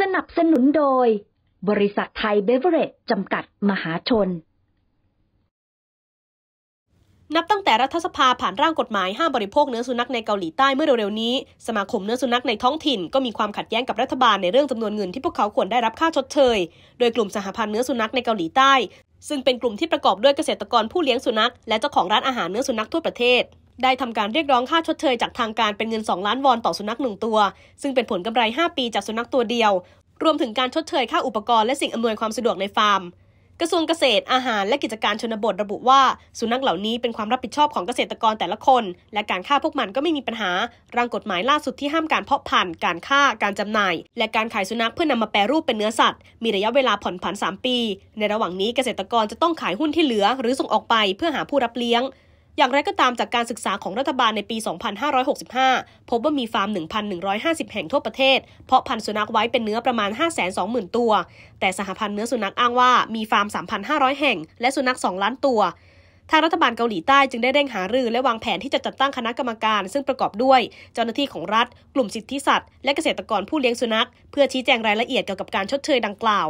สนับสนุนโดย บริษัทไทยเบเวอร์เรจจำกัดมหาชน นับตั้งแต่รัฐสภาผ่านร่างกฎหมายห้ามบริโภคเนื้อสุนัขในเกาหลีใต้เมื่อเร็วๆนี้ สมาคมเนื้อสุนัขในท้องถิ่นก็มีความขัดแย้งกับรัฐบาลในเรื่องจำนวนเงินที่พวกเขาควรได้รับค่าชดเชย โดยกลุ่มสหพันธ์เนื้อสุนัขในเกาหลีใต้ ซึ่งเป็นกลุ่มที่ประกอบด้วยเกษตรกรผู้เลี้ยงสุนัข และเจ้าของร้านอาหารเนื้อสุนัขทั่วประเทศได้ทำการเรียกร้องค่าชดเชยจากทางการเป็นเงิน 2 ล้านวอนต่อสุนัขหนึ่งตัว ซึ่งเป็นผลกำไร 5 ปีจากสุนัขตัวเดียว รวมถึงการชดเชยค่าอุปกรณ์และสิ่งอำนวยความสะดวกในฟาร์มกระทรวงเกษตรอาหารและกิจการชนบทระบุว่า สุนัขเหล่านี้เป็นความรับผิดชอบของเกษตรกรแต่ละคน และการฆ่าพวกมันก็ไม่มีปัญหาร่างกฎหมายล่าสุดที่ห้ามการเพาะพันธุ์การฆ่าการจำหน่าย และการขายสุนัขเพื่อนำมาแปรรูปเป็นเนื้อสัตว์ มีระยะเวลาผ่อนผัน3 ปี ในระหว่างนี้เกษตรกรจะต้องขายหุ้นที่เหลือ หรือส่งออกไปเพื่อหาผู้รับเลี้ยงอย่างไรก็ตามจากการศึกษาของรัฐบาลในปี 2565 พบว่ามีฟาร์ม 1,150 แห่งทั่วประเทศ เพาะพันธุ์สุนัขไว้เป็นเนื้อประมาณ 520,000 ตัว แต่สหพันธ์เนื้อสุนัขอ้างว่ามีฟาร์ม 3,500 แห่ง และสุนัข 2 ล้านตัว ทางรัฐบาลเกาหลีใต้จึงได้เร่งหารือและวางแผนที่จะจัดตั้งคณะกรรมการซึ่งประกอบด้วยเจ้าหน้าที่ของรัฐกลุ่มสิทธิสัตว์และเกษตรกรผู้เลี้ยงสุนัข เพื่อชี้แจงรายละเอียดเกี่ยวกับการชดเชยดังกล่าว